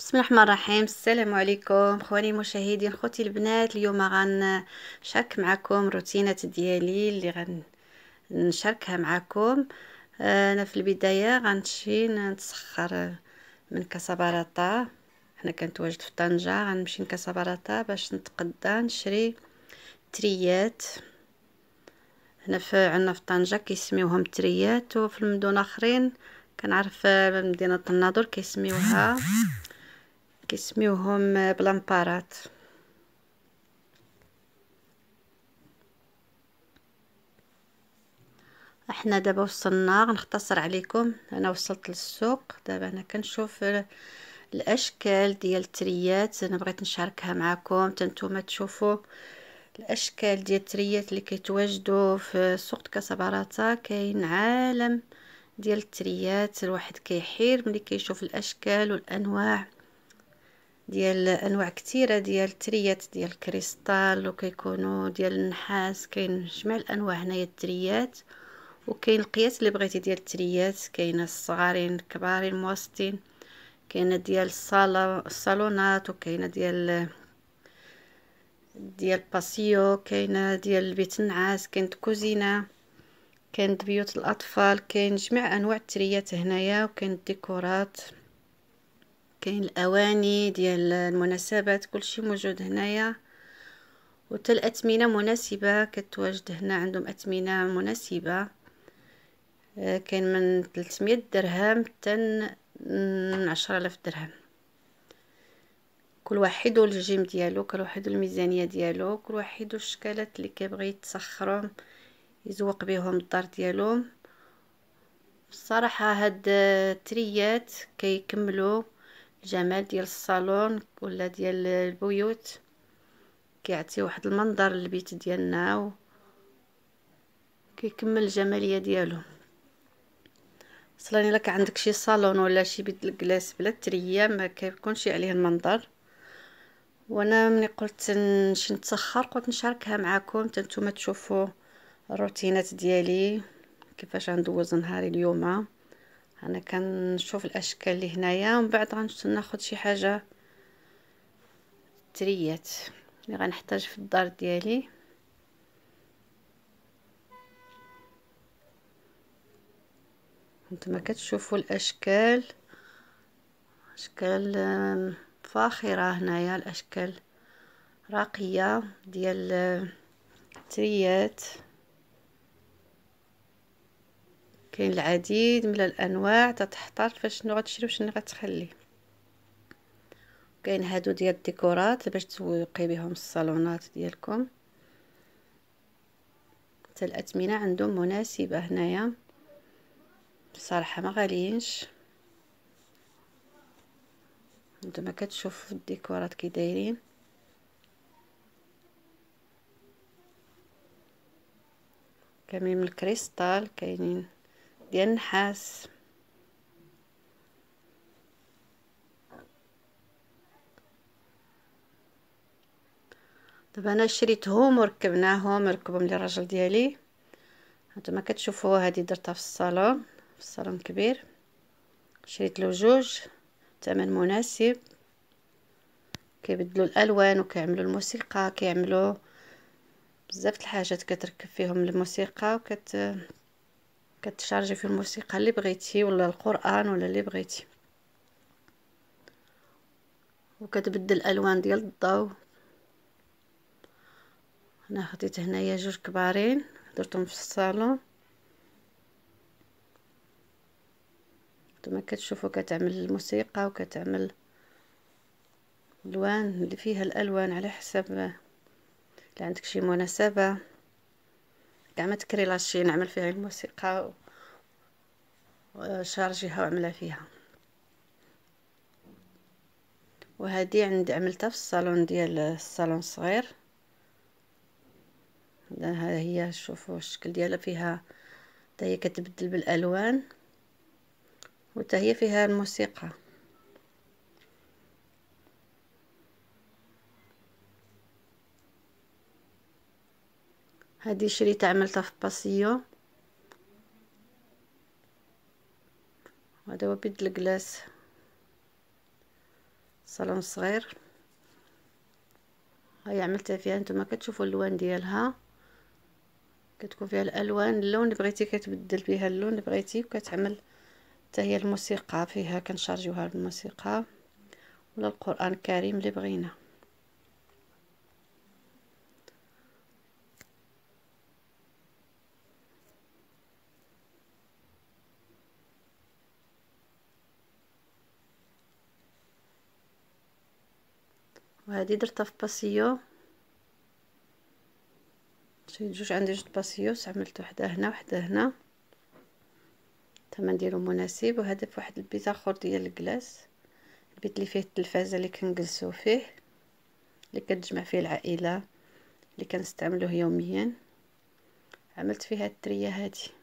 بسم الله الرحمن الرحيم السلام عليكم خواني المشاهدين خوتي البنات اليوم غنشارك معكم روتينات ديالي اللي غنشاركها معكم آه، انا في البدايه غنمشي نتسخر من كاسابراطا حنا كنتواجد في طنجه غنمشي لكاسابراطا باش نتقدى نشري تريات هنا في عندنا في طنجه كيسميوهم تريات وفي المدن اخرين كنعرف مدينه الناظور كيسميوها كيسميوهم آه، بلامبارات احنا دابا وصلنا غنختصر عليكم انا وصلت للسوق دابا انا كنشوف آه، الاشكال ديال التريات انا بغيت نشاركها معكم تنتوما تشوفوا الاشكال ديال التريات اللي كيتواجدوا في سوق كاسابراتا كاين عالم ديال التريات الواحد كيحير ملي كيشوف الاشكال والانواع ديال انواع كثيره ديال التريات ديال الكريستال وكيكونوا ديال النحاس كاين جميع الانواع هنايا التريات وكاين القياس اللي بغيتي ديال التريات كاين الصغارين الكبارين الموسطين كاين ديال الصاله الصالونات وكاين ديال ديال باسيو كاين ديال بيت النعاس كاين الكوزينه كاين بيوت الاطفال كاين جميع انواع التريات هنايا وكاين الديكورات كاين الاواني ديال المناسبات كلشي موجود هنايا وحتى الاثمنه مناسبه كتواجد هنا عندهم اثمنه مناسبه آه، كاين من 300 درهم حتى 10000 درهم كل واحد والجيم ديالو كل واحد الميزانيه ديالو كل واحد الشكالات اللي كيبغي يتسخرهم يزوق بهم الدار ديالو بصراحه هاد التريات كيكملوا الجمال ديال الصالون ولا ديال البيوت كيعطي واحد المنظر للبيت ديالنا و كيكمل الجماليه ديالو اصلا الا كان عندك شي صالون ولا شي بيت الكلاس بلا تريه ما كيكونش عليه المنظر وانا ملي قلت نمشي نتسخر قلت نشاركها معكم حتى نتوما تشوفوا الروتينات ديالي كيفاش غندوز نهاري اليوم انا كنشوف الاشكال اللي هنايا ومن بعد غناخذ شي حاجه تريات اللي غنحتاج في الدار ديالي انتما كتشوفوا الاشكال اشكال فاخره هنايا الاشكال راقيه ديال التريات كاين العديد من الانواع تتحضر شنو غتشري وشنو غتخلي كاين هادو ديال الديكورات باش تزوقي بهم الصالونات ديالكم حتى الاثمنه عندهم مناسبه هنايا بصراحه ما غاليينش نتوما كتشوفوا الديكورات كي دايرين من الكريستال كاينين ديال النحاس دابا انا شريتهم وركبناهم ركبهم للراجل ديالي هانتوما كتشوفوا هذه درتها في الصالون في الصالون كبير شريت له جوج ثمن مناسب كيبدلوا الالوان وكيعملوا الموسيقى كيعملوا بزاف د الحاجات كتركب فيهم الموسيقى وكت كتشارجي في الموسيقى اللي بغيتي ولا القران ولا اللي بغيتي وكتبدل الالوان ديال الضوء انا خديت هنايا جوج كبارين درتهم في الصالون نتوما كتشوفوا كتعمل الموسيقى وكتعمل الوان اللي فيها الالوان على حسب اللي عندك شي مناسبه كاع ما تكريلاشي نعمل فيها الموسيقى و... وشارجيها وعملها فيها وهادي عندي عملتها في الصالون ديال الصالون الصغير ها هي شوفوا الشكل ديالها فيها حتى هي كتبدل بالالوان وحتى هي فيها الموسيقى هادي شريتها عملتها في باسيو هذا هو بيد الكلاس صالون صغير هاي عملتها فيها نتوما كتشوفوا اللوان ديالها كتكون فيها الالوان اللون بغيتي كتبدل بها اللون بغيتي وكتعمل حتى هي الموسيقى فيها كنشارجيوها بالموسيقى ولا القران الكريم اللي بغينا وهذه درتها في باسيو شي جوج عندي جوج باسيو استعملت وحده هنا وحده هنا الثمن ديالو مناسب وهذا في واحد البيت اخر ديال الكلاس البيت اللي فيه التلفازه اللي كنجلسوا فيه اللي كتجمع فيه العائله اللي كنستعملوه يوميا عملت فيها التريه هذه